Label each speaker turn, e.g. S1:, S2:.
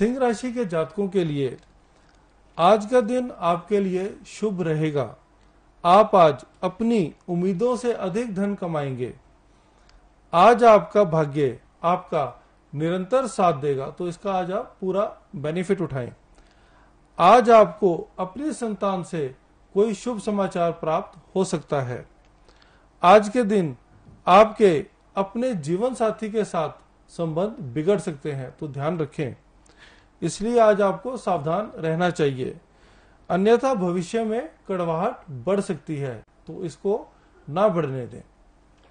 S1: सिंह राशि के जातकों के लिए आज का दिन आपके लिए शुभ रहेगा आप आज अपनी उम्मीदों से अधिक धन कमाएंगे आज आपका भाग्य आपका निरंतर साथ देगा तो इसका आज आप पूरा बेनिफिट उठाएं आज आपको अपने संतान से कोई शुभ समाचार प्राप्त हो सकता है आज के दिन आपके अपने जीवन साथी के साथ संबंध बिगड़ सकते हैं तो ध्यान रखें इसलिए आज आपको सावधान रहना चाहिए अन्यथा भविष्य में कड़वाहट बढ़ सकती है तो इसको ना बढ़ने दें